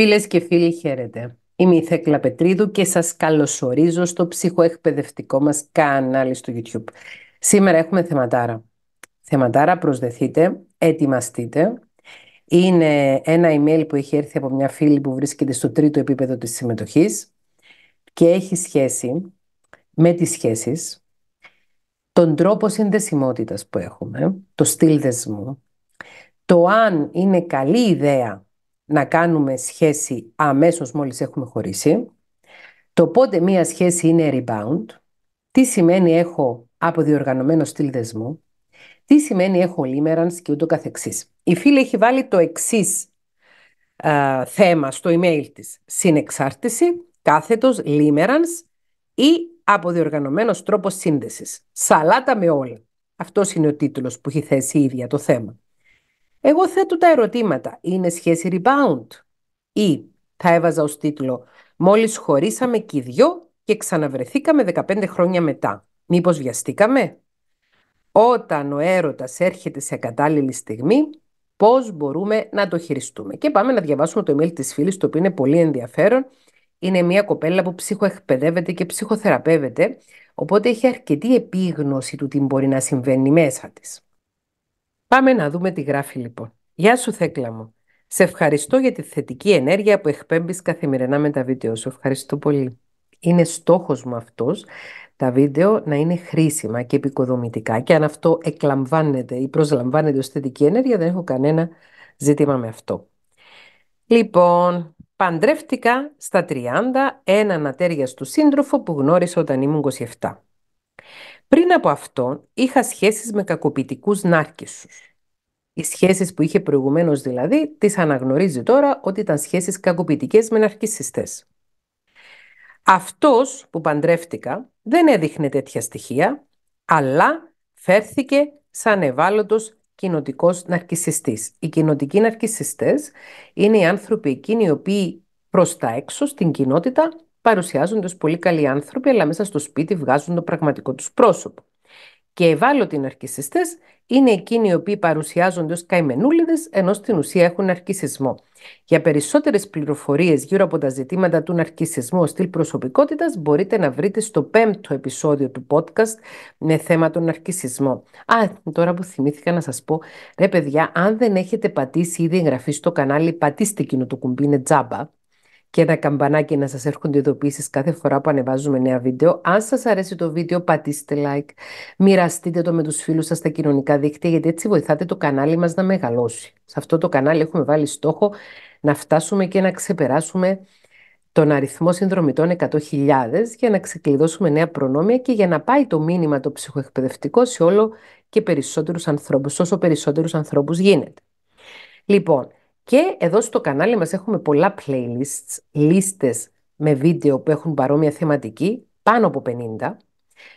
Φίλες και φίλοι χαίρετε. Είμαι η Θέκλα Πετρίδου και σας καλωσορίζω στο ψυχοεκπαιδευτικό μας κανάλι στο YouTube. Σήμερα έχουμε θεματάρα. Θεματάρα προσδεθείτε, ετοιμαστείτε. Είναι ένα email που έχει έρθει από μια φίλη που βρίσκεται στο τρίτο επίπεδο της συμμετοχής και έχει σχέση με τις σχέσεις, τον τρόπο συνδεσιμότητας που έχουμε, το στυλ δεσμού, το αν είναι καλή ιδέα να κάνουμε σχέση αμέσως μόλις έχουμε χωρίσει. Το πότε μία σχέση είναι rebound. Τι σημαίνει έχω αποδιοργανωμένο στυλ δεσμού. Τι σημαίνει έχω λίμερανς και ούτω καθεξής. Η φίλη έχει βάλει το εξής θέμα στο email της. Συνεξάρτηση, κάθετος, είναι ο τίτλος που έχει θέσει η ίδια το θέμα. Εγώ θέτω τα ερωτήματα. Είναι σχέση rebound ή θα έβαζα ως τίτλο «Μόλις χωρίσαμε και οι δυο και ξαναβρεθήκαμε 15 χρόνια μετά. Μήπως βιαστήκαμε» όταν ο έρωτας έρχεται σε κατάλληλη στιγμή, πώς μπορούμε να το χειριστούμε. Και πάμε να διαβάσουμε το email της φίλης, το οποίο είναι πολύ ενδιαφέρον. Είναι μια κοπέλα που ψυχοεκπαιδεύεται και ψυχοθεραπεύεται, οπότε έχει αρκετή επίγνωση του τι μπορεί να συμβαίνει μέσα της. Πάμε να δούμε τι γράφει λοιπόν. Γεια σου Θέκλα μου. Σε ευχαριστώ για τη θετική ενέργεια που εκπέμπεις καθημερινά με τα βίντεο σου. Ευχαριστώ πολύ. Είναι στόχος μου αυτός τα βίντεο να είναι χρήσιμα και επικοδομητικά και αν αυτό εκλαμβάνεται ή προσλαμβάνεται ως θετική ενέργεια δεν έχω κανένα ζήτημα με αυτό. Λοιπόν, παντρεύτηκα στα 30 έναν ατέριαστο σύντροφο που γνώρισα όταν ήμουν 27. Πριν από αυτό είχα σχέσεις με κακοποιητικούς νάρκισσους. Οι σχέσεις που είχε προηγουμένως δηλαδή, τις αναγνωρίζει τώρα ότι ήταν σχέσεις κακοποιητικές με ναρκισσιστές. Αυτός που παντρεύτηκα δεν έδειχνε τέτοια στοιχεία, αλλά φέρθηκε σαν ευάλωτος κοινοτικός ναρκιστή. Οι κοινοτικοί ναρκιστέ είναι οι άνθρωποι εκείνοι οι οποίοι προς τα έξω στην κοινότητα παρουσιάζονται ως πολύ καλοί άνθρωποι, αλλά μέσα στο σπίτι βγάζουν το πραγματικό τους πρόσωπο. Και ευάλωτοι ναρκισιστές είναι εκείνοι οι οποίοι παρουσιάζονται ως καημενούλιδες, ενώ στην ουσία έχουν ναρκισισμό. Για περισσότερες πληροφορίες γύρω από τα ζητήματα του ναρκισισμού στυλ προσωπικότητας μπορείτε να βρείτε στο πέμπτο επεισόδιο του podcast με θέμα τον ναρκισισμό. Α, τώρα που θυμήθηκα να σας πω, ρε παιδιά, αν δεν έχετε πατήσει ήδη εγγραφή στο κανάλι, πατήστε εκείνο το κουμπί, είναι τζάμπα και ένα καμπανάκι να σας έρχονται ειδοποιήσεις κάθε φορά που ανεβάζουμε νέα βίντεο. Αν σας αρέσει το βίντεο πατήστε like, μοιραστείτε το με τους φίλους σας στα κοινωνικά δίκτυα γιατί έτσι βοηθάτε το κανάλι μας να μεγαλώσει. Σε αυτό το κανάλι έχουμε βάλει στόχο να φτάσουμε και να ξεπεράσουμε τον αριθμό συνδρομητών 100.000 για να ξεκλειδώσουμε νέα προνόμια και για να πάει το μήνυμα το ψυχοεκπαιδευτικό σε όλο και περισσότερους ανθρώπους, όσο περισσότερους ανθρώπους γίνεται. Λοιπόν, και εδώ στο κανάλι μας έχουμε πολλά playlists, λίστες με βίντεο που έχουν παρόμοια θεματική, πάνω από 50.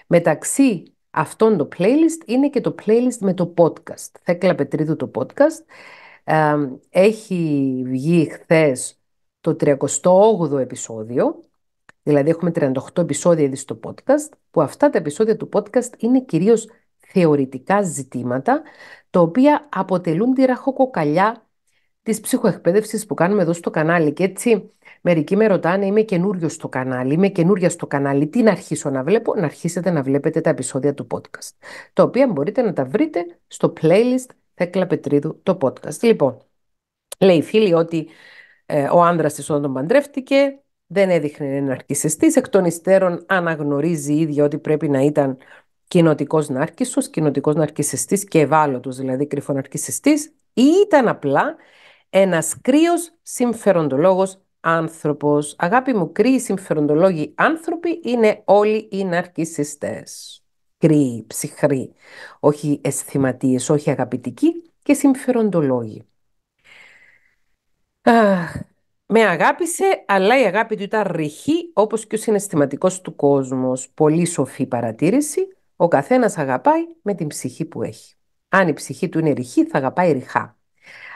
Μεταξύ αυτών το playlist είναι και το playlist με το podcast. Θέκλα Πετρίδου το podcast. Έχει βγει χθες το 38ο επεισόδιο, δηλαδή έχουμε 38 επεισόδια ήδη στο podcast, που αυτά τα επεισόδια του podcast είναι κυρίως θεωρητικά ζητήματα, τα οποία αποτελούν τη ραχοκοκαλιά της ψυχοεκπαίδευσης που κάνουμε εδώ στο κανάλι. Και έτσι μερικοί με ρωτάνε, είμαι καινούριος στο κανάλι, είμαι καινούρια στο κανάλι. Τι να αρχίσω να βλέπω, να αρχίσετε να βλέπετε τα επεισόδια του podcast. Τα οποία μπορείτε να τα βρείτε στο playlist Θέκλα Πετρίδου το podcast. Λοιπόν, λέει η φίλη ότι ε, ο άνδρας της όταν τον παντρεύτηκε δεν έδειχνε ναρκισιστής, εκ των υστέρων αναγνωρίζει η ίδια ότι πρέπει να ήταν κοινοτικός ναρκισσος, κοινοτικός ναρκισιστής και ευάλωτος, δηλαδή κρυφοναρκισιστής ή ήταν απλά ένας κρύος συμφεροντολόγος άνθρωπος. Αγάπη μου, κρύοι συμφεροντολόγοι άνθρωποι είναι όλοι οι ναρκισιστές. Κρύοι, ψυχροί, όχι αισθηματίες, όχι αγαπητικοί και συμφεροντολόγοι. με αγάπησε, αλλά η αγάπη του ήταν ρηχή, όπως και ο συναισθηματικός του κόσμος. Πολύ σοφή παρατήρηση, ο καθένας αγαπάει με την ψυχή που έχει. Αν η ψυχή του είναι ρηχή, θα αγαπάει ρηχά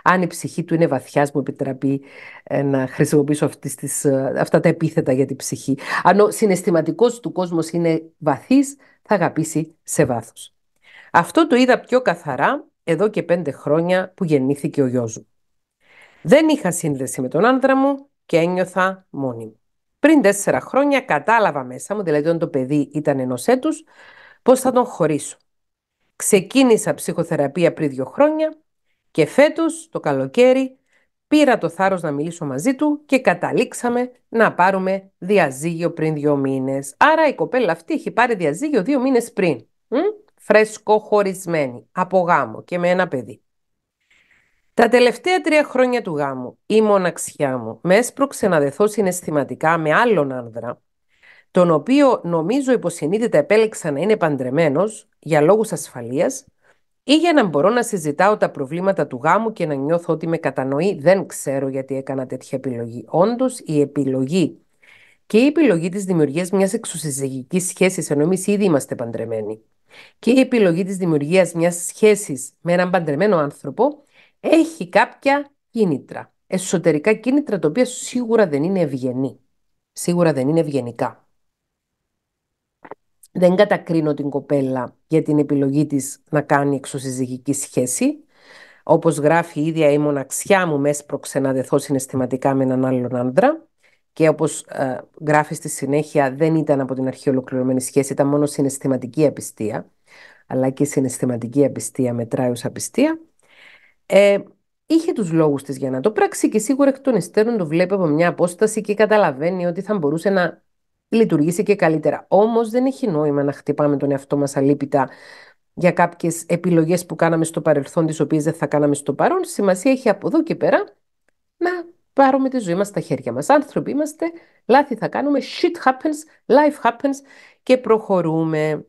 αν η ψυχή του είναι βαθιάς, μου επιτραπεί ε, να χρησιμοποιήσω αυτής ε, αυτά τα επίθετα για την ψυχή. Αν ο συναισθηματικός του κόσμος είναι βαθύς, θα αγαπήσει σε βάθος. Αυτό το είδα πιο καθαρά εδώ και πέντε χρόνια που γεννήθηκε ο γιος μου. Δεν είχα σύνδεση με τον άντρα μου και ένιωθα μόνη μου. Πριν τέσσερα χρόνια κατάλαβα μέσα μου, δηλαδή όταν το παιδί ήταν ενός έτους, πώς θα τον χωρίσω. Ξεκίνησα ψυχοθεραπεία πριν δύο χρόνια και φέτος, το καλοκαίρι, πήρα το θάρρος να μιλήσω μαζί του και καταλήξαμε να πάρουμε διαζύγιο πριν δύο μήνες. Άρα η κοπέλα αυτή έχει πάρει διαζύγιο δύο μήνες πριν. Φρέσκο χωρισμένη, από γάμο και με ένα παιδί. Τα τελευταία τρία χρόνια του γάμου, η μοναξιά μου με έσπρωξε να δεθώ συναισθηματικά με άλλον άνδρα, τον οποίο νομίζω υποσυνείδητα επέλεξα να είναι παντρεμένος για λόγους ασφαλείας, ή για να μπορώ να συζητάω τα προβλήματα του γάμου και να νιώθω ότι με κατανοεί. Δεν ξέρω γιατί έκανα τέτοια επιλογή. Όντως, η επιλογή και η επιλογή της δημιουργίας μιας εξουσυζυγική σχέσης, ενώ εμείς ήδη είμαστε παντρεμένοι, και η επιλογή της δημιουργίας μιας σχέσης με έναν παντρεμένο άνθρωπο έχει κάποια κίνητρα. Εσωτερικά κίνητρα, τα οποία σίγουρα δεν είναι ευγενή. Σίγουρα δεν είναι ευγενικά δεν κατακρίνω την κοπέλα για την επιλογή της να κάνει εξωσυζυγική σχέση. Όπως γράφει η ίδια η μοναξιά μου με έσπρωξε να δεθώ συναισθηματικά με έναν άλλον άντρα. Και όπως ε, γράφει στη συνέχεια δεν ήταν από την αρχή ολοκληρωμένη σχέση, ήταν μόνο συναισθηματική απιστία. Αλλά και συναισθηματική απιστία μετράει ως απιστία. Ε, είχε τους λόγους της για να το πράξει και σίγουρα εκ των υστέρων το βλέπει από μια απόσταση και καταλαβαίνει ότι θα μπορούσε να λειτουργήσει και καλύτερα. Όμως δεν έχει νόημα να χτυπάμε τον εαυτό μας αλίπητα για κάποιες επιλογές που κάναμε στο παρελθόν, τις οποίες δεν θα κάναμε στο παρόν. Σημασία έχει από εδώ και πέρα να πάρουμε τη ζωή μας στα χέρια μας. Άνθρωποι είμαστε, λάθη θα κάνουμε, shit happens, life happens και προχωρούμε.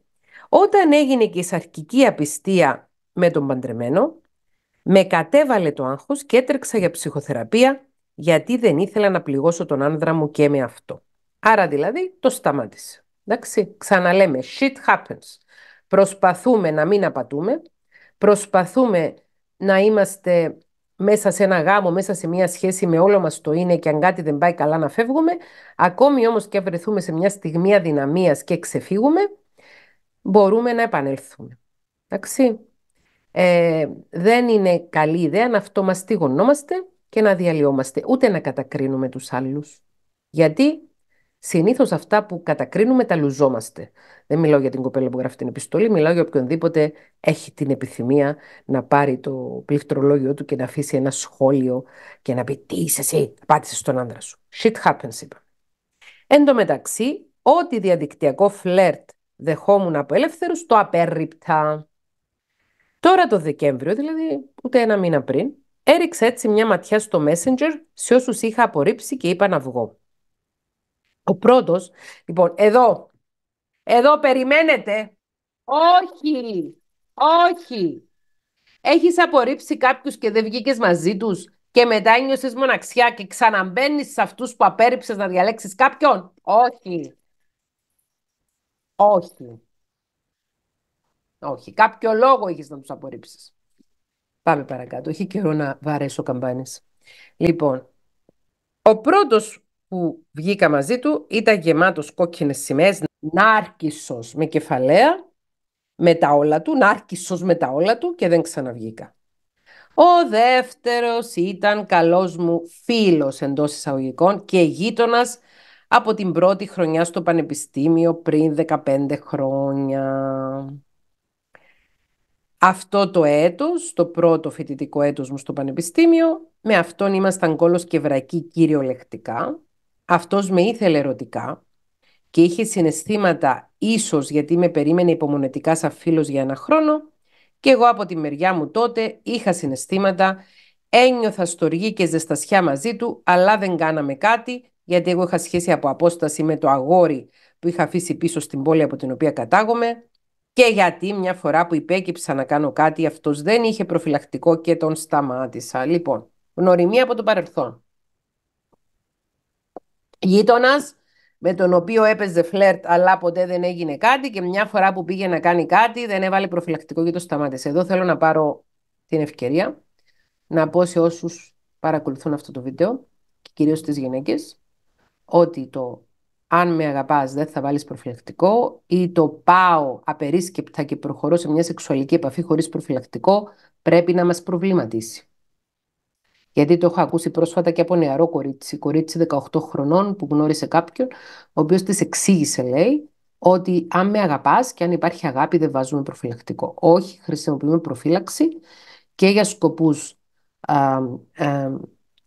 Όταν έγινε και η σαρκική απιστία με τον παντρεμένο, με κατέβαλε το άγχος και έτρεξα για ψυχοθεραπεία γιατί δεν ήθελα να πληγώσω τον άνδρα μου και με αυτό. Άρα δηλαδή το σταμάτησε. Εντάξει, ξαναλέμε, shit happens. Προσπαθούμε να μην απατούμε, προσπαθούμε να είμαστε μέσα σε ένα γάμο, μέσα σε μια σχέση με όλο μας το είναι και αν κάτι δεν πάει καλά να φεύγουμε, ακόμη όμως και αν βρεθούμε σε μια στιγμή αδυναμίας και ξεφύγουμε, μπορούμε να επανέλθουμε. Εντάξει. Ε, δεν είναι καλή ιδέα να αυτομαστιγωνόμαστε και να διαλυόμαστε, ούτε να κατακρίνουμε τους άλλους. Γιατί Συνήθως αυτά που κατακρίνουμε τα λουζόμαστε. Δεν μιλάω για την κοπέλα που γράφει την επιστολή, μιλάω για οποιονδήποτε έχει την επιθυμία να πάρει το πληκτρολόγιο του και να αφήσει ένα σχόλιο και να πει Τι είσαι εσύ, πάτησε στον άντρα σου. Shit happens, είπα. Εν τω μεταξύ, ό,τι διαδικτυακό φλερτ δεχόμουν από ελεύθερους, το απέρριπτα. Τώρα το Δεκέμβριο, δηλαδή ούτε ένα μήνα πριν, έριξα έτσι μια ματιά στο Messenger σε όσους είχα απορρίψει και είπα να βγω. Ο πρώτος, λοιπόν, εδώ, εδώ περιμένετε. Όχι, όχι. Έχεις απορρίψει κάποιους και δεν βγήκες μαζί τους και μετά νιώσες μοναξιά και ξαναμπαίνεις σε αυτούς που απέρριψες να διαλέξεις κάποιον. Όχι. Όχι. Όχι. Κάποιο λόγο έχεις να τους απορρίψεις. Πάμε παρακάτω. Έχει καιρό να βαρέσω καμπάνες. Λοιπόν, ο πρώτος που βγήκα μαζί του ήταν γεμάτος κόκκινες σημαίες, ναρκισός με κεφαλαία, με τα όλα του, ναρκισός με τα όλα του και δεν ξαναβγήκα. Ο δεύτερος ήταν καλός μου φίλος εντός εισαγωγικών και γείτονας από την πρώτη χρονιά στο Πανεπιστήμιο πριν 15 χρόνια. Αυτό το έτος, το πρώτο φοιτητικό έτος μου στο Πανεπιστήμιο, με αυτόν ήμασταν κόλος και βρακή κυριολεκτικά. Αυτός με ήθελε ερωτικά και είχε συναισθήματα ίσως γιατί με περίμενε υπομονετικά σαν φίλος για ένα χρόνο και εγώ από τη μεριά μου τότε είχα συναισθήματα, ένιωθα στοργή και ζεστασιά μαζί του αλλά δεν κάναμε κάτι γιατί εγώ είχα σχέση από απόσταση με το αγόρι που είχα αφήσει πίσω στην πόλη από την οποία κατάγομαι και γιατί μια φορά που υπέκυψα να κάνω κάτι αυτός δεν είχε προφυλακτικό και τον σταμάτησα. Λοιπόν, γνωριμία από το παρελθόν γείτονας με τον οποίο έπαιζε φλερτ, αλλά ποτέ δεν έγινε κάτι και μια φορά που πήγε να κάνει κάτι δεν έβαλε προφυλακτικό και το σταμάτησε. Εδώ θέλω να πάρω την ευκαιρία να πω σε όσους παρακολουθούν αυτό το βίντεο και κυρίως τις γυναίκες ότι το αν με αγαπάς, δεν θα βάλεις προφυλακτικό ή το πάω απερίσκεπτα και προχωρώ σε μια σεξουαλική επαφή χωρίς προφυλακτικό πρέπει να μας προβληματίσει γιατί το έχω ακούσει πρόσφατα και από νεαρό κορίτσι, κορίτσι 18 χρονών που γνώρισε κάποιον, ο οποίος της εξήγησε, λέει, ότι αν με αγαπάς και αν υπάρχει αγάπη δεν βάζουμε προφυλακτικό. Όχι, χρησιμοποιούμε προφύλαξη και για σκοπούς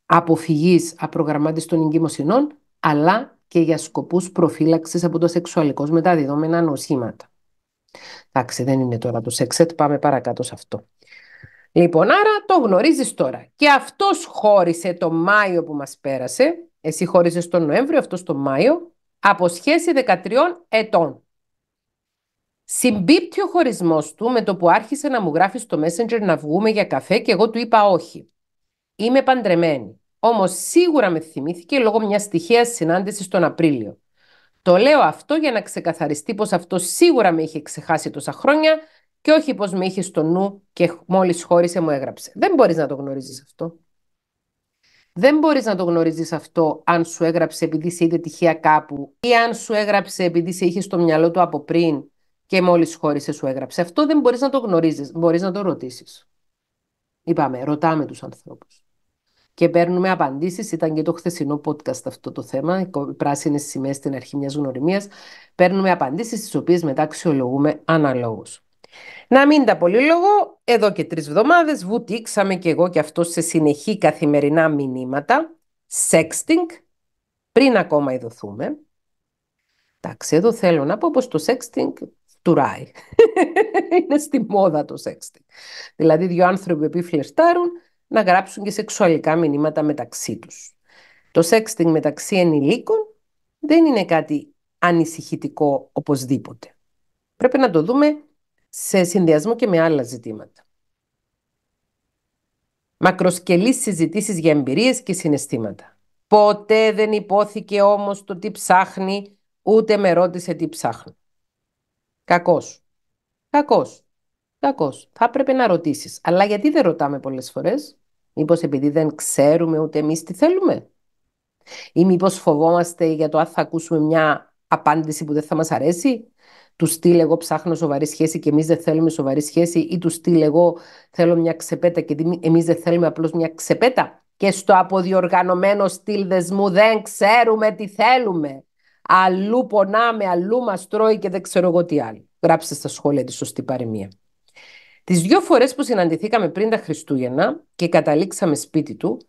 αποφυγή α, ε, των απρογραμμάτιστων εγκυμοσυνών, αλλά και για σκοπούς προφύλαξης από το σεξουαλικό μεταδιδόμενα νοσήματα. Εντάξει, δεν είναι τώρα το σεξέτ, πάμε παρακάτω σε αυτό. Λοιπόν, άρα το γνωρίζεις τώρα. Και αυτός χώρισε το Μάιο που μας πέρασε, εσύ χώρισες τον Νοέμβριο, αυτός τον Μάιο, από σχέση 13 ετών. Συμπίπτει ο χωρισμός του με το που άρχισε να μου γράφει στο Messenger να βγούμε για καφέ και εγώ του είπα όχι. Είμαι παντρεμένη. όμως σίγουρα με θυμήθηκε λόγω μιας τυχαίας συνάντησης τον Απρίλιο. Το λέω αυτό για να ξεκαθαριστεί πως αυτό σίγουρα με είχε ξεχάσει τόσα χρόνια και όχι πως με είχες στο νου και μόλις χώρισε μου έγραψε. Δεν μπορείς να το γνωρίζεις αυτό. Δεν μπορείς να το γνωρίζεις αυτό αν σου έγραψε επειδή σε είδε τυχαία κάπου ή αν σου έγραψε επειδή σε είχε στο μυαλό του από πριν και μόλις χώρισε σου έγραψε. Αυτό δεν μπορείς να το γνωρίζεις, μπορείς να το ρωτήσεις. Είπαμε, ρωτάμε τους ανθρώπους. Και παίρνουμε απαντήσεις. Ήταν και το χθεσινό podcast αυτό το θέμα. Οι πράσινες σημαίες στην αρχή μιας γνωριμίας. Παίρνουμε απαντήσεις, τις οποίες μετά αξιολογούμε αναλόγως. Να μην τα λόγο, εδώ και τρεις εβδομάδες βουτήξαμε και εγώ και αυτό σε συνεχή καθημερινά μηνύματα, sexting, πριν ακόμα ειδωθούμε. Εντάξει, εδώ θέλω να πω πως το sexting τουράει. Είναι στη μόδα το sexting. Δηλαδή δύο άνθρωποι που φλερτάρουν να γράψουν και σεξουαλικά μηνύματα μεταξύ τους. Το sexting μεταξύ ενηλίκων δεν είναι κάτι ανησυχητικό οπωσδήποτε. Πρέπει να το δούμε σε συνδυασμό και με άλλα ζητήματα. Μακροσκελή συζητήσεις για εμπειρίες και συναισθήματα. Ποτέ δεν υπόθηκε όμως το τι ψάχνει, ούτε με ρώτησε τι ψάχνει. Κακός. Κακός. Κακός. Θα έπρεπε να ρωτήσεις. Αλλά γιατί δεν ρωτάμε πολλές φορές. μήπως επειδή δεν ξέρουμε ούτε εμείς τι θέλουμε. Ή μήπως φοβόμαστε για το αν θα ακούσουμε μια απάντηση που δεν θα μας αρέσει του στυλ εγώ ψάχνω σοβαρή σχέση και εμείς δεν θέλουμε σοβαρή σχέση ή του στυλ εγώ θέλω μια ξεπέτα και εμείς δεν θέλουμε απλώς μια ξεπέτα. Και στο αποδιοργανωμένο στυλ δεσμού δεν ξέρουμε τι θέλουμε. Αλλού πονάμε, αλλού μας τρώει και δεν ξέρω εγώ τι άλλο. Γράψτε στα σχόλια τη σωστή παροιμία. Τις δυο φορές που συναντηθήκαμε πριν τα Χριστούγεννα και καταλήξαμε σπίτι του,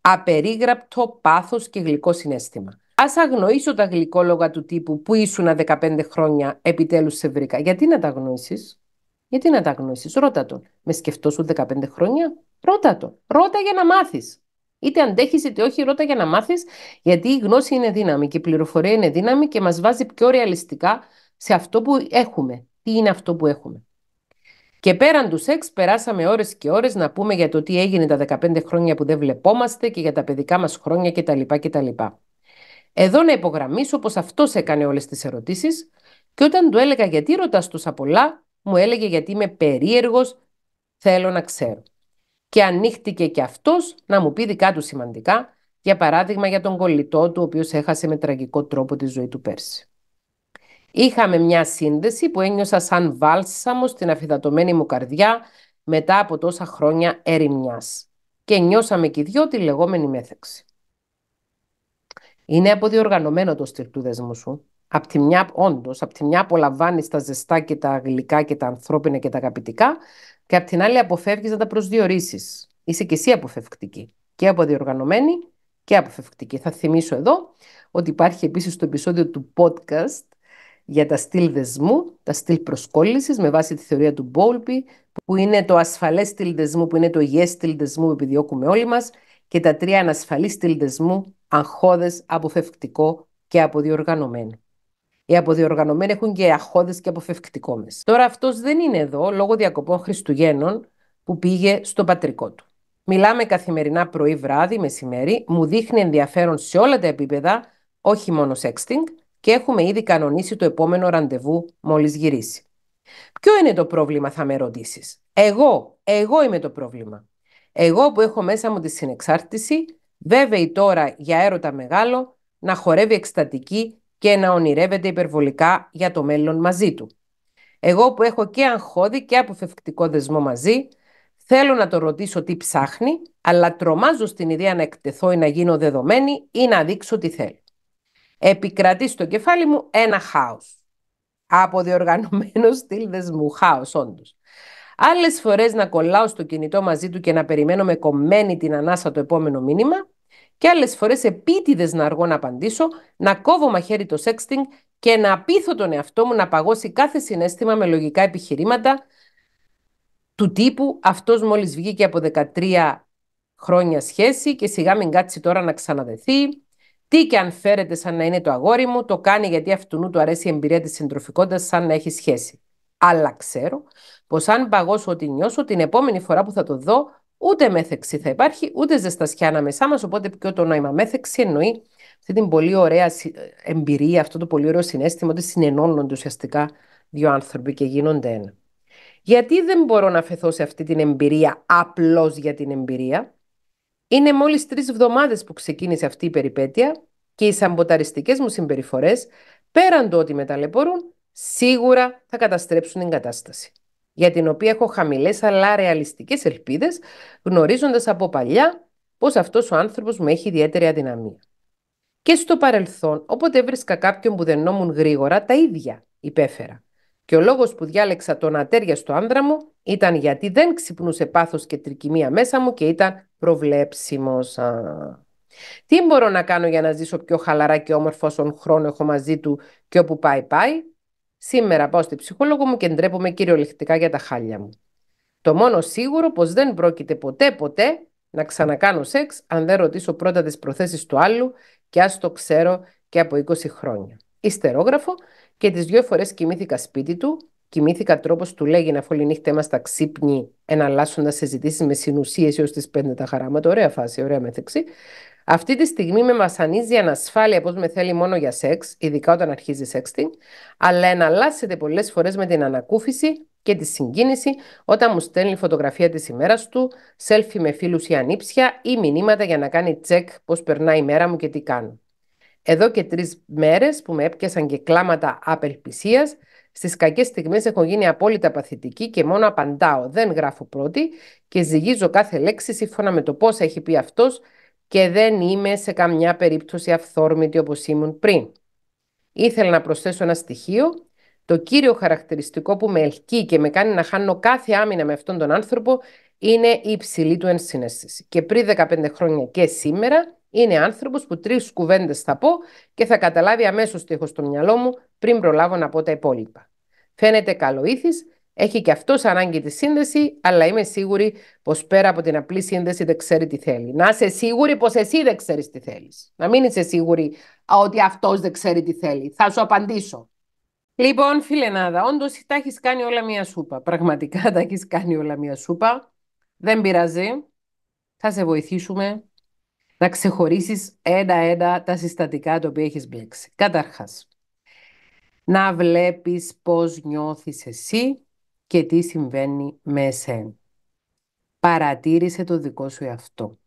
απερίγραπτο πάθος και γλυκό συνέστημα. Ας αγνοήσω τα γλυκόλογα του τύπου που ήσουν 15 χρόνια επιτέλους σε βρήκα. Γιατί να τα αγνοήσεις. Γιατί να τα αγνοήσεις. Ρώτα τον. Με σου 15 χρόνια. Ρώτα τον. Ρώτα για να μάθεις. Είτε αντέχεις είτε όχι ρώτα για να μάθεις, Γιατί η γνώση είναι δύναμη και η πληροφορία είναι δύναμη και μας βάζει πιο ρεαλιστικά σε αυτό που έχουμε. Τι είναι αυτό που έχουμε. Και πέραν τους σεξ, περάσαμε ώρες και ώρες να πούμε για το τι έγινε τα 15 χρόνια που δεν βλεπόμαστε και για τα παιδικά μας χρόνια κτλ. Εδώ να υπογραμμίσω πως αυτός έκανε όλες τις ερωτήσεις και όταν του έλεγα γιατί ρωτάς τόσα πολλά, μου έλεγε γιατί είμαι περίεργος, θέλω να ξέρω. Και ανοίχτηκε και αυτός να μου πει δικά του σημαντικά, για παράδειγμα για τον κολλητό του, ο οποίος έχασε με τραγικό τρόπο τη ζωή του πέρσι. Είχαμε μια σύνδεση που ένιωσα σαν βάλσαμο στην αφιδατωμένη μου καρδιά μετά από τόσα χρόνια ερημιάς και νιώσαμε και οι δυο τη λεγόμενη μέθεξη. Είναι αποδιοργανωμένο το στυλ του δεσμού σου. Απ' τη μια, όντως, απ' τη μια απολαμβάνεις τα ζεστά και τα γλυκά και τα ανθρώπινα και τα αγαπητικά και απ' την άλλη αποφεύγεις να τα προσδιορίσεις. Είσαι και εσύ αποφευκτική. Και αποδιοργανωμένη και αποφευκτική. Θα θυμίσω εδώ ότι υπάρχει επίσης το επεισόδιο του podcast για τα στυλ δεσμού, τα στυλ προσκόλλησης με βάση τη θεωρία του Μπόλπι, που είναι το ασφαλές στυλ δεσμού, που είναι το υγιές στυλ δεσμού που επιδιώκουμε όλοι μας και τα τρία ανασφαλή μου, αγχώδες, αποφευκτικό και αποδιοργανωμένο. Οι αποδιοργανωμένοι έχουν και αγχώδες και αποφευκτικό μέσα. Τώρα αυτός δεν είναι εδώ λόγω διακοπών Χριστουγέννων που πήγε στο πατρικό του. Μιλάμε καθημερινά πρωί, βράδυ, μεσημέρι, μου δείχνει ενδιαφέρον σε όλα τα επίπεδα, όχι μόνο σεξτινγκ και έχουμε ήδη κανονίσει το επόμενο ραντεβού μόλις γυρίσει. Ποιο είναι το πρόβλημα θα με ρωτήσεις. Εγώ, εγώ είμαι το πρόβλημα. Εγώ που έχω μέσα μου τη συνεξάρτηση, βέβαιη τώρα για έρωτα μεγάλο, να χορεύει εκστατική και να ονειρεύεται υπερβολικά για το μέλλον μαζί του. Εγώ που έχω και αγχώδη και αποφευκτικό δεσμό μαζί, θέλω να το ρωτήσω τι ψάχνει, αλλά τρομάζω στην ιδέα να εκτεθώ ή να γίνω δεδομένη ή να δείξω τι θέλω. Επικρατεί στο κεφάλι μου ένα χάος. αποδιοργανωμένος στυλ δεσμού, χάος όντως άλλες φορές να κολλάω στο κινητό μαζί του και να περιμένω με κομμένη την ανάσα το επόμενο μήνυμα, και άλλες φορές επίτηδες να αργώ να απαντήσω, να κόβω μαχαίρι το sexting και να πείθω τον εαυτό μου να παγώσει κάθε συνέστημα με λογικά επιχειρήματα του τύπου αυτός μόλις βγήκε από 13 χρόνια σχέση και σιγά μην κάτσει τώρα να ξαναδεθεί. Τι και αν φέρετε, σαν να είναι το αγόρι μου, το κάνει γιατί αυτού του αρέσει η εμπειρία της συντροφικότητας σαν να έχει σχέση. Αλλά ξέρω πως αν παγώσω ότι νιώσω, την επόμενη φορά που θα το δω, ούτε μέθεξη θα υπάρχει, ούτε ζεστασιά ανάμεσά μας. Οπότε και το νόημα μέθεξη εννοεί αυτή την πολύ ωραία ε, εμπειρία, αυτό το πολύ ωραίο συνέστημα ότι συνενώνονται ουσιαστικά δύο άνθρωποι και γίνονται ένα. Γιατί δεν μπορώ να φεθώ σε αυτή την εμπειρία απλώς για την εμπειρία. Είναι μόλις τρεις εβδομάδες που ξεκίνησε αυτή η περιπέτεια και οι σαμποταριστικές μου συμπεριφορές, πέραν το ότι με ταλαιπωρούν, σίγουρα θα καταστρέψουν την κατάσταση, για την οποία έχω χαμηλές αλλά ρεαλιστικές ελπίδες, γνωρίζοντας από παλιά πως αυτός ο άνθρωπος μου έχει ιδιαίτερη αδυναμία. Και στο παρελθόν, όποτε έβρισκα κάποιον που δεν νόμουν γρήγορα, τα ίδια υπέφερα. Και ο λόγος που διάλεξα τον ατέρια στο άνδρα μου ήταν γιατί δεν ξυπνούσε πάθος και τρικυμία μέσα μου και ήταν προβλέψιμος. Τι μπορώ να κάνω για να ζήσω πιο χαλαρά και όμορφο όσον χρόνο έχω μαζί του και όπου πάει πάει. Σήμερα πάω στη ψυχόλογο μου και ντρέπομαι κυριολεκτικά για τα χάλια μου. Το μόνο σίγουρο πως δεν πρόκειται ποτέ ποτέ να ξανακάνω σεξ αν δεν ρωτήσω πρώτα τις προθέσεις του άλλου και ας το ξέρω και από 20 χρόνια. Ιστερόγραφο και τις δυο φορές κοιμήθηκα σπίτι του, κοιμήθηκα τρόπος του λέγει να φόλει νύχτα είμαστε ξύπνοι εναλλάσσοντας συζητήσει με συνουσίες έως τις 5 τα χαράματα, ωραία φάση, ωραία μέθεξη, αυτή τη στιγμή με βασανίζει η ανασφάλεια πώ με θέλει μόνο για σεξ, ειδικά όταν αρχίζει sexting, αλλά εναλλάσσεται πολλές φορές με την ανακούφιση και τη συγκίνηση όταν μου στέλνει φωτογραφία της ημέρας του, selfie με φίλους ή ανήψια ή μηνύματα για να κάνει τσεκ πώ περνάει η μέρα μου και τι κάνω. Εδώ και τρεις μέρες που με έπιασαν και κλάματα απελπισίας, στις κακές στιγμές έχω γίνει απόλυτα παθητική και μόνο απαντάω. Δεν γράφω πρώτη και ζυγίζω κάθε λέξη σύμφωνα με το πώς έχει πει αυτός και δεν είμαι σε καμιά περίπτωση αυθόρμητη όπως ήμουν πριν. Ήθελα να προσθέσω ένα στοιχείο. Το κύριο χαρακτηριστικό που με ελκύει και με κάνει να χάνω κάθε άμυνα με αυτόν τον άνθρωπο είναι η υψηλή του ενσύναισθηση. Και πριν 15 χρόνια και σήμερα είναι άνθρωπος που τρεις κουβέντες θα πω και θα καταλάβει αμέσως το έχω στο μυαλό μου πριν προλάβω να πω τα υπόλοιπα. Φαίνεται καλοήθης έχει και αυτός ανάγκη της σύνδεση, αλλά είμαι σίγουρη πως πέρα από την απλή σύνδεση δεν ξέρει τι θέλει. Να είσαι σίγουρη πως εσύ δεν ξέρεις τι θέλεις. Να μην είσαι σίγουρη ότι αυτός δεν ξέρει τι θέλει. Θα σου απαντήσω. Λοιπόν, φιλενάδα, όντως τα έχεις κάνει όλα μία σούπα. Πραγματικά τα έχεις κάνει όλα μία σούπα. Δεν πειράζει. Θα σε βοηθήσουμε να ξεχωρίσεις ενα ένα-ένα τα συστατικά τα οποία έχεις μπλέξει. Καταρχάς. να βλέπεις πώ νιώθεις εσύ και τι συμβαίνει με εσένα. Παρατήρησε το δικό σου εαυτό.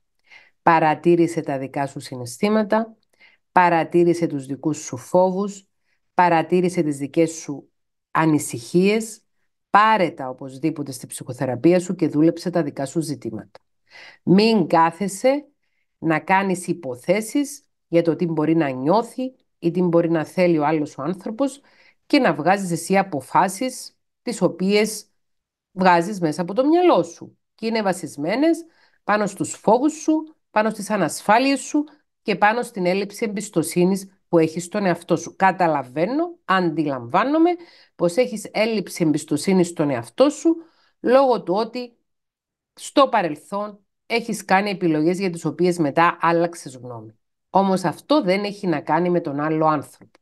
Παρατήρησε τα δικά σου συναισθήματα, παρατήρησε τους δικούς σου φόβους, παρατήρησε τις δικές σου ανησυχίες, πάρε τα οπωσδήποτε στη ψυχοθεραπεία σου και δούλεψε τα δικά σου ζητήματα. Μην κάθεσαι να κάνεις υποθέσεις για το τι μπορεί να νιώθει ή τι μπορεί να θέλει ο άλλος ο άνθρωπος και να βγάζεις εσύ αποφάσεις τις οποίες βγάζεις μέσα από το μυαλό σου και είναι βασισμένες πάνω στους φόβους σου, πάνω στις ανασφάλειες σου και πάνω στην έλλειψη εμπιστοσύνης που έχεις στον εαυτό σου. Καταλαβαίνω, αντιλαμβάνομαι πως έχεις έλλειψη εμπιστοσύνης στον εαυτό σου λόγω του ότι στο παρελθόν έχεις κάνει επιλογές για τις οποίες μετά άλλαξες γνώμη. Όμως αυτό δεν έχει να κάνει με τον άλλο άνθρωπο.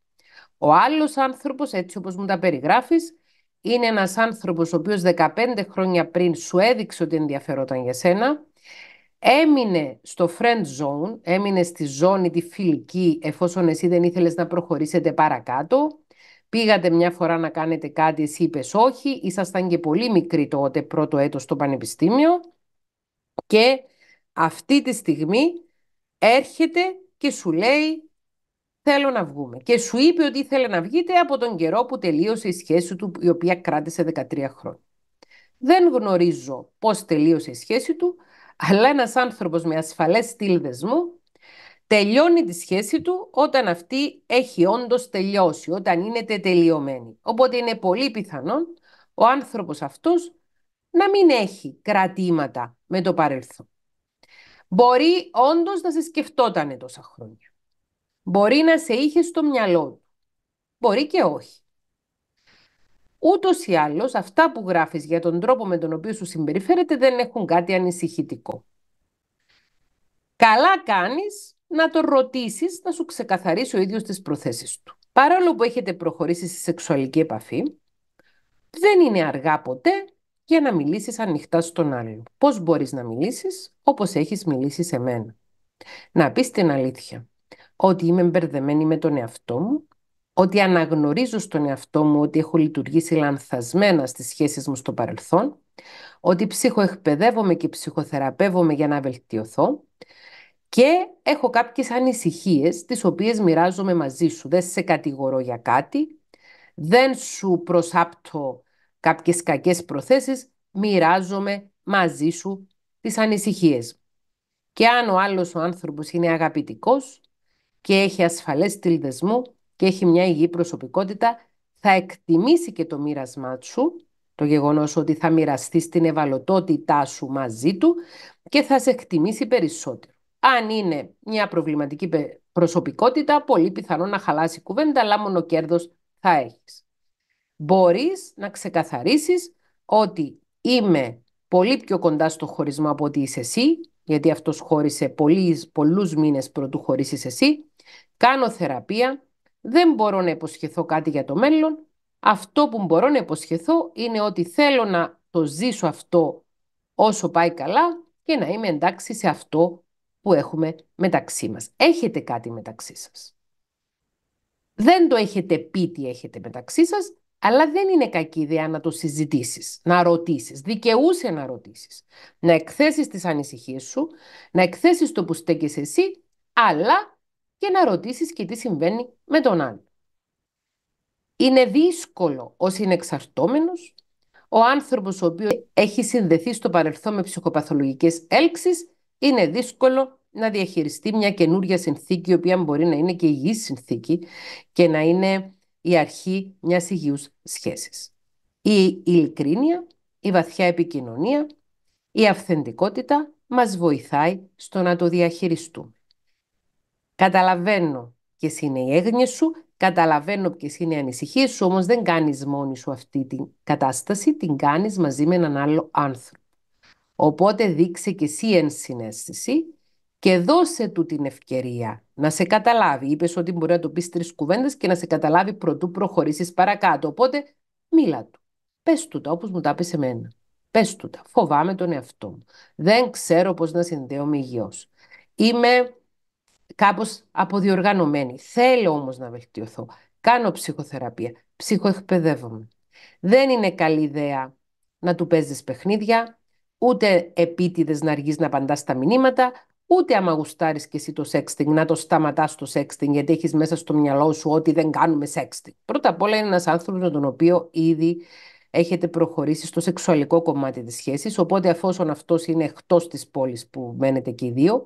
Ο άλλος άνθρωπος, έτσι όπως μου τα περιγράφεις, είναι ένας άνθρωπος ο οποίος 15 χρόνια πριν σου έδειξε ότι ενδιαφερόταν για σένα, έμεινε στο friend zone, έμεινε στη ζώνη τη φιλική εφόσον εσύ δεν ήθελες να προχωρήσετε παρακάτω, πήγατε μια φορά να κάνετε κάτι, εσύ είπες όχι, ήσασταν και πολύ μικροί τότε πρώτο έτος στο πανεπιστήμιο και αυτή τη στιγμή έρχεται και σου λέει θέλω να βγούμε. Και σου είπε ότι ήθελε να βγείτε από τον καιρό που τελείωσε η σχέση του, η οποία κράτησε 13 χρόνια. Δεν γνωρίζω πώς τελείωσε η σχέση του, αλλά ένας άνθρωπος με ασφαλές στυλ τελειώνει τη σχέση του όταν αυτή έχει όντως τελειώσει, όταν είναι τελειωμένη. Οπότε είναι πολύ πιθανόν ο άνθρωπος αυτός να μην έχει κρατήματα με το παρελθόν. Μπορεί όντως να σε σκεφτότανε τόσα χρόνια. Μπορεί να σε είχε στο μυαλό του. Μπορεί και όχι. Ούτως ή άλλως, αυτά που γράφεις για τον τρόπο με τον οποίο σου συμπεριφέρεται δεν έχουν κάτι ανησυχητικό. Καλά κάνεις να το ρωτήσεις, να σου ξεκαθαρίσει ο ίδιος τις προθέσεις του. Παρόλο που έχετε προχωρήσει στη σεξουαλική επαφή, δεν είναι αργά ποτέ για να μιλήσεις ανοιχτά στον άλλον. Πώς μπορείς να μιλήσεις, όπως έχεις μιλήσει σε μένα. Να πεις την αλήθεια ότι είμαι μπερδεμένη με τον εαυτό μου, ότι αναγνωρίζω στον εαυτό μου ότι έχω λειτουργήσει λανθασμένα στις σχέσεις μου στο παρελθόν, ότι ψυχοεκπαιδεύομαι και ψυχοθεραπεύομαι για να βελτιωθώ και έχω κάποιες ανησυχίες τις οποίες μοιράζομαι μαζί σου. Δεν σε κατηγορώ για κάτι, δεν σου προσάπτω κάποιες κακές προθέσεις, μοιράζομαι μαζί σου τις ανησυχίες. Και αν ο άλλος ο άνθρωπος είναι αγαπητικός, και έχει ασφαλές στυλ δεσμού και έχει μια υγιή προσωπικότητα, θα εκτιμήσει και το μοίρασμά σου, το γεγονός ότι θα μοιραστεί την ευαλωτότητά σου μαζί του και θα σε εκτιμήσει περισσότερο. Αν είναι μια προβληματική προσωπικότητα, πολύ πιθανό να χαλάσει κουβέντα, αλλά μόνο κέρδος θα έχεις. Μπορείς να ξεκαθαρίσεις ότι είμαι πολύ πιο κοντά στο χωρισμό από ότι είσαι εσύ, γιατί αυτός χώρισε πολλούς μήνες μήνες πρωτού χωρίσεις εσύ, Κάνω θεραπεία, δεν μπορώ να υποσχεθώ κάτι για το μέλλον. Αυτό που μπορώ να υποσχεθώ είναι ότι θέλω να το ζήσω αυτό όσο πάει καλά και να είμαι εντάξει σε αυτό που έχουμε μεταξύ μας. Έχετε κάτι μεταξύ σας. Δεν το έχετε πει τι έχετε μεταξύ σας, αλλά δεν είναι κακή ιδέα να το συζητήσεις, να ρωτήσεις. Δικαιούσε να ρωτήσεις. Να εκθέσεις τις ανησυχίες σου, να εκθέσεις το που στέκεις εσύ, αλλά και να ρωτήσεις και τι συμβαίνει με τον άλλο. Είναι δύσκολο ως είναι ο άνθρωπος ο οποίος έχει συνδεθεί στο παρελθόν με ψυχοπαθολογικές έλξεις είναι δύσκολο να διαχειριστεί μια καινούρια συνθήκη η οποία μπορεί να είναι και υγιής συνθήκη και να είναι η αρχή μιας υγιούς σχέσης. Η ειλικρίνεια, η βαθιά επικοινωνία, η αυθεντικότητα μας βοηθάει στο να το διαχειριστούμε. Καταλαβαίνω ποιες είναι οι έγνοιες σου, καταλαβαίνω ποιες είναι οι ανησυχίες σου, όμως δεν κάνεις μόνη σου αυτή την κατάσταση, την κάνεις μαζί με έναν άλλο άνθρωπο. Οπότε δείξε και εσύ ενσυναίσθηση και δώσε του την ευκαιρία να σε καταλάβει. Είπες ότι μπορεί να το πεις τρεις κουβέντες και να σε καταλάβει προτού προχωρήσεις παρακάτω. Οπότε μίλα του. Πες του τα, όπως μου τα πεις εμένα. μένα. Πες του τα. Φοβάμαι τον εαυτό μου. Δεν ξέρω πώς να συνδέομαι υγιώς. Είμαι κάπως αποδιοργανωμένη. Θέλω όμως να βελτιωθώ. Κάνω ψυχοθεραπεία. Ψυχοεκπαιδεύομαι. Δεν είναι καλή ιδέα να του παίζεις παιχνίδια, ούτε επίτηδες να αργείς να απαντάς τα μηνύματα, ούτε άμα γουστάρεις κι εσύ το σεξτινγκ, να το σταματάς το σεξτινγκ, γιατί έχεις μέσα στο μυαλό σου ότι δεν κάνουμε σεξτινγκ. Πρώτα απ' όλα είναι ένας άνθρωπος με τον οποίο ήδη έχετε προχωρήσει στο σεξουαλικό κομμάτι της σχέσης, οπότε αφόσον αυτός είναι εκτός της πόλης που μένετε και οι δύο,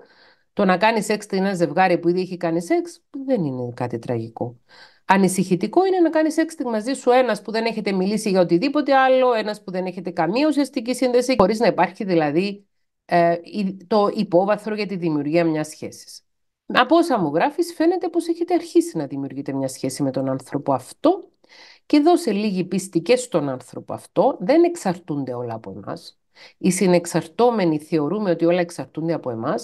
το να κάνεις σεξ σε ένα ζευγάρι που ήδη έχει κάνει σεξ δεν είναι κάτι τραγικό. Ανησυχητικό είναι να κάνεις σεξ μαζί σου ένας που δεν έχετε μιλήσει για οτιδήποτε άλλο, ένας που δεν έχετε καμία ουσιαστική σύνδεση, χωρίς να υπάρχει δηλαδή ε, το υπόβαθρο για τη δημιουργία μιας σχέσης. Από όσα μου γράφεις, φαίνεται πως έχετε αρχίσει να δημιουργείτε μια σχέση με τον άνθρωπο αυτό και δώσε λίγη πίστη και στον άνθρωπο αυτό. Δεν εξαρτούνται όλα από εμάς. Οι συνεξαρτώμενοι θεωρούμε ότι όλα εξαρτούνται από εμάς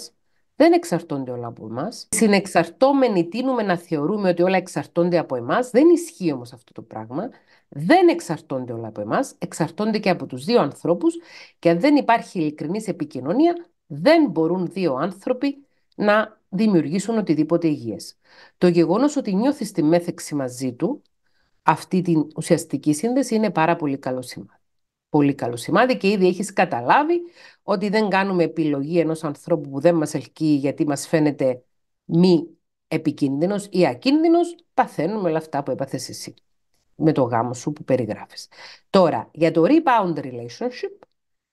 δεν εξαρτώνται όλα από εμάς. Συνεξαρτώμενοι τίνουμε να θεωρούμε ότι όλα εξαρτώνται από εμάς. Δεν ισχύει όμως αυτό το πράγμα. Δεν εξαρτώνται όλα από εμάς. Εξαρτώνται και από τους δύο ανθρώπους. Και αν δεν υπάρχει ειλικρινής επικοινωνία, δεν μπορούν δύο άνθρωποι να δημιουργήσουν οτιδήποτε υγιές. Το γεγονός ότι νιώθεις τη μέθεξη μαζί του, αυτή την ουσιαστική σύνδεση, είναι πάρα πολύ καλό σημάδι πολύ καλό σημάδι και ήδη έχεις καταλάβει ότι δεν κάνουμε επιλογή ενός ανθρώπου που δεν μας ελκύει γιατί μας φαίνεται μη επικίνδυνος ή ακίνδυνος, παθαίνουμε όλα αυτά που έπαθες εσύ με το γάμο σου που περιγράφεις. Τώρα, για το rebound relationship,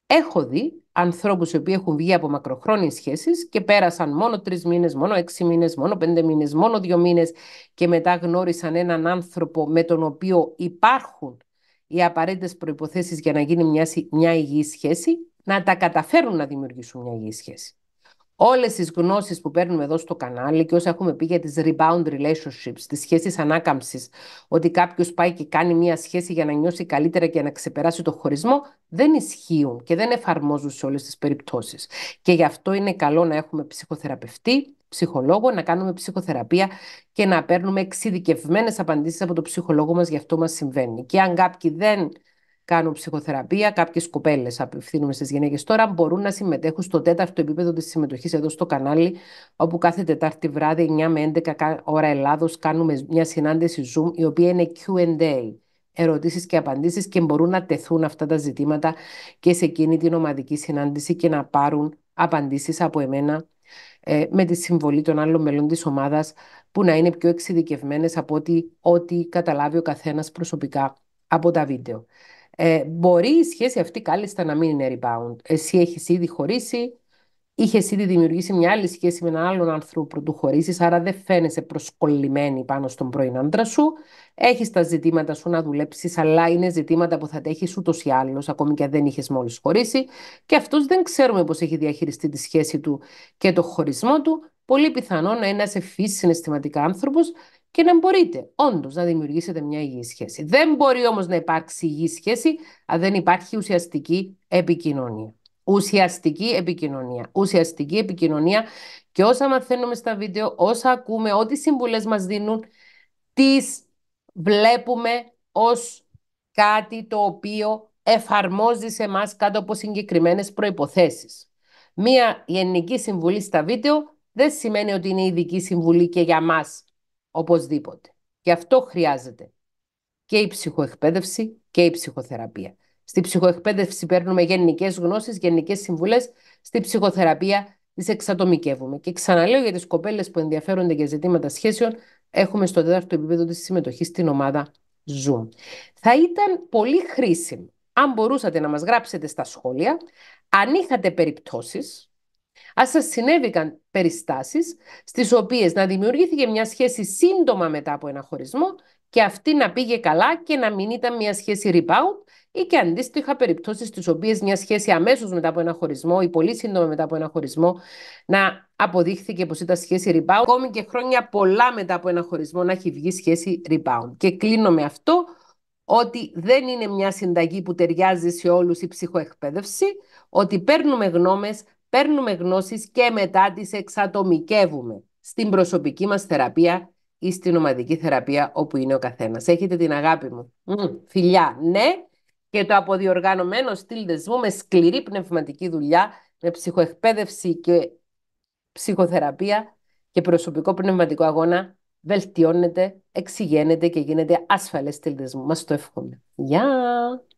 έχω δει ανθρώπους οι οποίοι έχουν βγει από μακροχρόνιες σχέσεις και πέρασαν μόνο τρεις μήνες, μόνο έξι μήνες, μόνο πέντε μήνες, μόνο δύο μήνες και μετά γνώρισαν έναν άνθρωπο με τον οποίο υπάρχουν οι απαραίτητες προϋποθέσεις για να γίνει μια, μια υγιή σχέση, να τα καταφέρουν να δημιουργήσουν μια υγιή σχέση. Όλες τις γνώσεις που παίρνουμε εδώ στο κανάλι και όσα έχουμε πει για τις rebound relationships, τις σχέσεις ανάκαμψης, ότι κάποιος πάει και κάνει μια σχέση για να νιώσει καλύτερα και να ξεπεράσει το χωρισμό, δεν ισχύουν και δεν εφαρμόζουν σε όλες τις περιπτώσεις. Και γι' αυτό είναι καλό να έχουμε ψυχοθεραπευτή, ψυχολόγο, να κάνουμε ψυχοθεραπεία και να παίρνουμε εξειδικευμένες απαντήσεις από τον ψυχολόγο μας για αυτό μας συμβαίνει. Και αν κάποιοι δεν κάνουν ψυχοθεραπεία, κάποιες κοπέλες, απευθύνουμε στις γυναίκες τώρα, μπορούν να συμμετέχουν στο τέταρτο επίπεδο της συμμετοχής εδώ στο κανάλι, όπου κάθε Τετάρτη βράδυ 9 με 11 ώρα Ελλάδος κάνουμε μια συνάντηση Zoom, η οποία είναι QA ερωτήσεις και απαντήσεις και μπορούν να τεθούν αυτά τα ζητήματα και σε εκείνη την ομαδική συνάντηση και να πάρουν απαντήσεις από εμένα ε, με τη συμβολή των άλλων μελών της ομάδας που να είναι πιο εξειδικευμένες από ό,τι, ό,τι καταλάβει ο καθένας προσωπικά από τα βίντεο. Ε, μπορεί η σχέση αυτή κάλλιστα να μην είναι rebound. Εσύ έχεις ήδη χωρίσει, είχες ήδη δημιουργήσει μια άλλη σχέση με έναν άλλον άνθρωπο που του χωρίσεις, άρα δεν φαίνεσαι προσκολλημένη πάνω στον πρώην άντρα σου έχεις τα ζητήματα σου να δουλέψεις, αλλά είναι ζητήματα που θα τα έχεις ούτως ή άλλως, ακόμη και αν δεν είχες μόλις χωρίσει. Και αυτό δεν ξέρουμε πώς έχει διαχειριστεί τη σχέση του και το χωρισμό του. Πολύ πιθανό να είναι ένας ευφύς συναισθηματικά άνθρωπος και να μπορείτε όντως να δημιουργήσετε μια υγιή σχέση. Δεν μπορεί όμως να υπάρξει υγιή σχέση αν δεν υπάρχει ουσιαστική επικοινωνία. Ουσιαστική επικοινωνία. Ουσιαστική επικοινωνία και όσα μαθαίνουμε στα βίντεο, όσα ακούμε, ό,τι συμβουλές μας δίνουν, τις βλέπουμε ως κάτι το οποίο εφαρμόζει σε εμάς κάτω από συγκεκριμένες προϋποθέσεις. Μία γενική συμβουλή στα βίντεο δεν σημαίνει ότι είναι ειδική συμβουλή και για μας οπωσδήποτε. Και αυτό χρειάζεται και η ψυχοεκπαίδευση και η ψυχοθεραπεία. Στη ψυχοεκπαίδευση παίρνουμε γενικές γνώσεις, γενικές συμβουλές. Στη ψυχοθεραπεία τις εξατομικεύουμε. Και ξαναλέω για τις κοπέλες που ενδιαφέρονται για ζητήματα σχέσεων, έχουμε στο τέταρτο επίπεδο της συμμετοχής στην ομάδα Zoom. Θα ήταν πολύ χρήσιμο αν μπορούσατε να μας γράψετε στα σχόλια, αν είχατε περιπτώσεις, αν σας συνέβηκαν περιστάσεις, στις οποίες να δημιουργήθηκε μια σχέση σύντομα μετά από ένα χωρισμό και αυτή να πήγε καλά και να μην ήταν μια σχέση rebound ή και αντίστοιχα περιπτώσεις στις οποίες μια σχέση αμέσως μετά από ένα χωρισμό ή πολύ σύντομα μετά από ένα χωρισμό να αποδείχθηκε πως ήταν σχέση rebound, ακόμη και χρόνια πολλά μετά από ένα χωρισμό να έχει βγει σχέση rebound. Και κλείνω με αυτό ότι δεν είναι μια συνταγή που ταιριάζει σε όλους η ψυχοεκπαίδευση, ότι παίρνουμε γνώμες, παίρνουμε γνώσεις και μετά τις εξατομικεύουμε στην προσωπική μας θεραπεία ή στην ομαδική θεραπεία όπου είναι ο καθένας. Έχετε την αγάπη μου. Φιλιά, ναι και το αποδιοργανωμένο στυλ δεσμού με σκληρή πνευματική δουλειά, με ψυχοεκπαίδευση και ψυχοθεραπεία και προσωπικό πνευματικό αγώνα βελτιώνεται, εξηγαίνεται και γίνεται ασφαλές στυλ δεσμού. Μας το εύχομαι. Γεια!